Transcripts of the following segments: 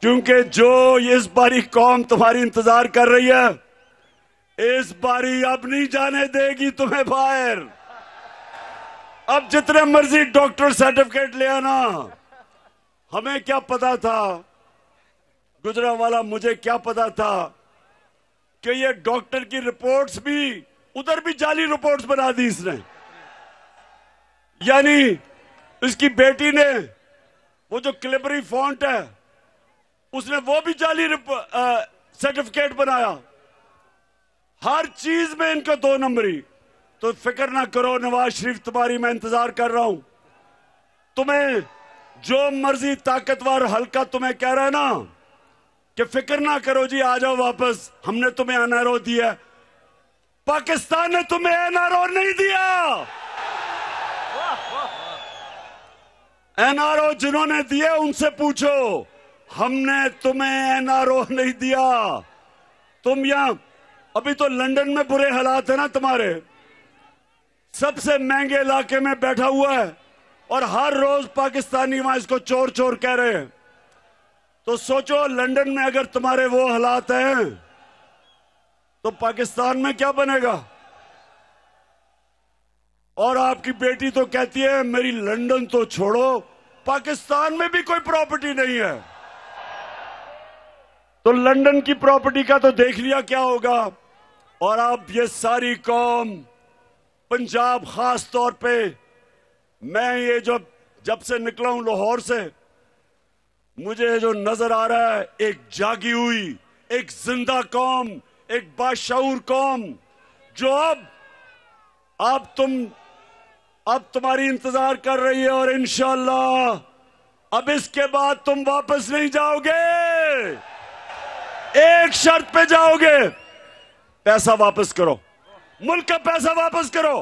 क्योंकि जो इस बारी कौम तुम्हारी इंतजार कर रही है इस बारी अब नहीं जाने देगी तुम्हें बाहर अब जितने मर्जी डॉक्टर सर्टिफिकेट ले आना हमें क्या पता था गुजरा वाला मुझे क्या पता था कि ये डॉक्टर की रिपोर्ट्स भी उधर भी जाली रिपोर्ट्स बना दी इसने यानी इसकी बेटी ने वो जो क्लिबरी फॉन्ट है उसने वो भी जाली सर्टिफिकेट बनाया हर चीज में इनका दो नंबरी तो फिक्र ना करो नवाज शरीफ तुम्हारी मैं इंतजार कर रहा हूं तुम्हें जो मर्जी ताकतवर हल्का तुम्हें कह रहा है ना कि फिक्र ना करो जी आ जाओ वापस हमने तुम्हें एनआरओ दिया पाकिस्तान ने तुम्हें एनआरओ नहीं दिया एनआरओ जिन्होंने दिए उनसे पूछो हमने तुम्हें एनआरओ नहीं दिया तुम यहां अभी तो लंदन में बुरे हालात है ना तुम्हारे सबसे महंगे इलाके में बैठा हुआ है और हर रोज पाकिस्तानी वहां इसको चोर चोर कह रहे हैं तो सोचो लंदन में अगर तुम्हारे वो हालात हैं तो पाकिस्तान में क्या बनेगा और आपकी बेटी तो कहती है मेरी लंदन तो छोड़ो पाकिस्तान में भी कोई प्रॉपर्टी नहीं है तो लंदन की प्रॉपर्टी का तो देख लिया क्या होगा और अब ये सारी कौम पंजाब खास तौर पे मैं ये जो जब से निकला हूं लाहौर से मुझे जो नजर आ रहा है एक जागी हुई एक जिंदा कौम एक बाशूर कौम जो अब अब तुम अब तुम्हारी इंतजार कर रही है और इनशाला अब इसके बाद तुम वापस नहीं जाओगे एक शर्त पे जाओगे पैसा वापस करो मुल्क का पैसा वापस करो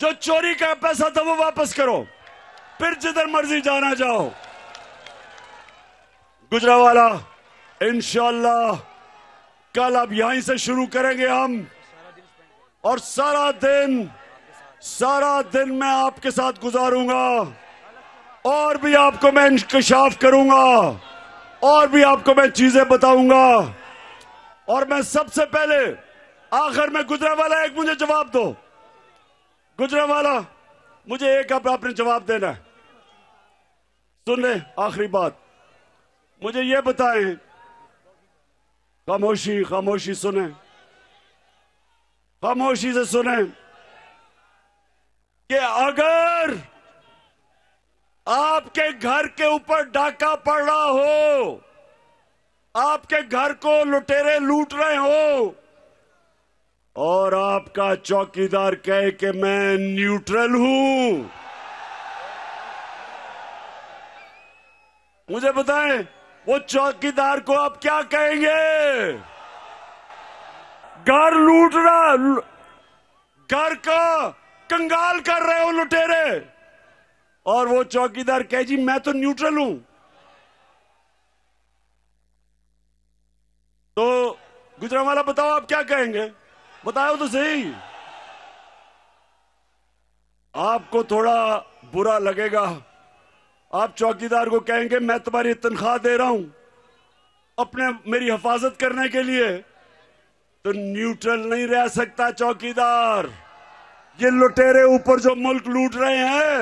जो चोरी का पैसा था वो वापस करो फिर जिधर मर्जी जाना जाओ गुजरावाला इंशाला कल अब यहीं से शुरू करेंगे हम और सारा दिन सारा दिन मैं आपके साथ गुजारूंगा और भी आपको मैं इंकशाफ करूंगा और भी आपको मैं चीजें बताऊंगा और मैं सबसे पहले आखिर में गुजरा वाला एक मुझे जवाब दो गुजरा वाला मुझे एक अब आपने जवाब देना है सुन ले आखिरी बात मुझे ये बताएं खामोशी खामोशी सुने खामोशी से सुने कि अगर आपके घर के ऊपर डाका पड़ रहा हो आपके घर को लुटेरे लूट रहे हो और आपका चौकीदार कहे कि मैं न्यूट्रल हूं मुझे बताएं वो चौकीदार को आप क्या कहेंगे घर लूट रहा घर का कंगाल कर रहे हो लुटेरे और वो चौकीदार कह जी मैं तो न्यूट्रल हूं तो गुजरा वाला बताओ आप क्या कहेंगे बताओ तो सही आपको थोड़ा बुरा लगेगा आप चौकीदार को कहेंगे मैं तुम्हारी तनख्वाह दे रहा हूं अपने मेरी हिफाजत करने के लिए तो न्यूट्रल नहीं रह सकता चौकीदार ये लुटेरे ऊपर जो मुल्क लूट रहे हैं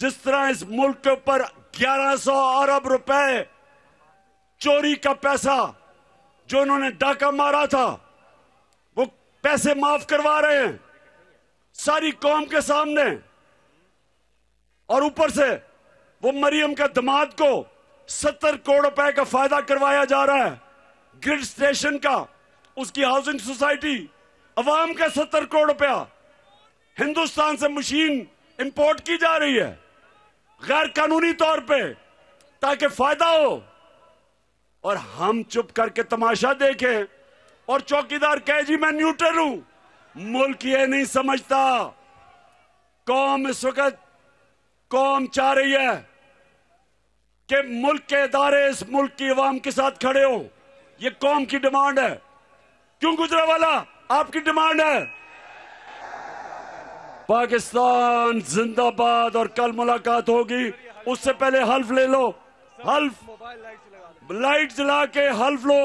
जिस तरह इस मुल्क के ऊपर 1100 अरब रुपए चोरी का पैसा जो उन्होंने डाका मारा था वो पैसे माफ करवा रहे हैं सारी कौम के सामने और ऊपर से वो मरियम का दमाद को सत्तर करोड़ रुपए का फायदा करवाया जा रहा है ग्रिड स्टेशन का उसकी हाउसिंग सोसाइटी अवाम का सत्तर करोड़ रुपया हिंदुस्तान से मशीन इंपोर्ट की जा रही है गैर कानूनी तौर पे ताकि फायदा हो और हम चुप करके तमाशा देखें और चौकीदार कहे जी मैं न्यूट्रल हूं मुल्क ये नहीं समझता कौम इस वक्त कौम चाह रही है कि मुल्क के इदारे इस मुल्क की आवाम के साथ खड़े हो ये कौम की डिमांड है क्यों गुजरा वाला आपकी डिमांड है पाकिस्तान जिंदाबाद और कल मुलाकात होगी उससे पहले हल्फ ले लो हल्फ लाइट जला के हल्फ लो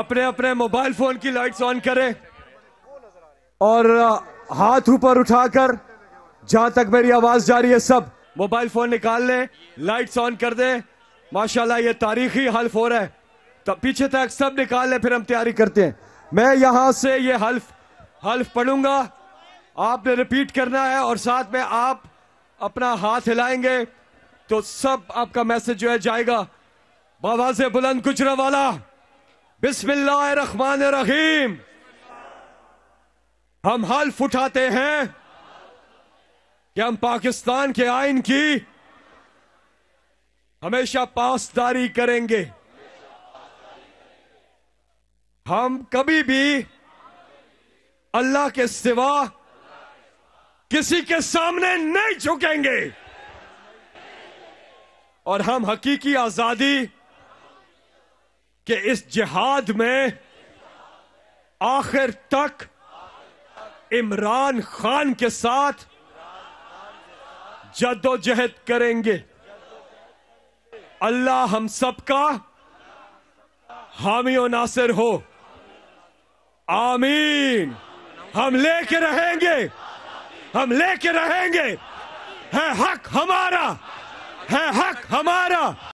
अपने अपने मोबाइल फोन की लाइट्स ऑन करें और हाथ ऊपर उठाकर जहां तक मेरी आवाज जा रही है सब मोबाइल फोन निकाल लें लाइट्स ऑन कर दें माशाल्लाह ये तारीखी हल्फ हो रहा है तब पीछे तक सब निकाल लें फिर हम तैयारी करते हैं मैं यहां से ये हल्फ हल्फ पढ़ूंगा आपने रिपीट करना है और साथ में आप अपना हाथ हिलाएंगे तो सब आपका मैसेज जो है जाएगा बाबा से बुलंद कुचरा वाला बिस्मिल्लाहमान रहीम हम हल्फ उठाते हैं कि हम पाकिस्तान के आइन की हमेशा पासदारी करेंगे हम कभी भी अल्लाह के सिवा किसी के सामने नहीं झुकेंगे और हम हकीकी आजादी के इस जिहाद में आखिर तक इमरान खान के साथ जद्दोजहद करेंगे अल्लाह हम सबका हामी नासिर हो आमीन हम लेके रहेंगे हम लेके रहेंगे है हक हमारा है हक हमारा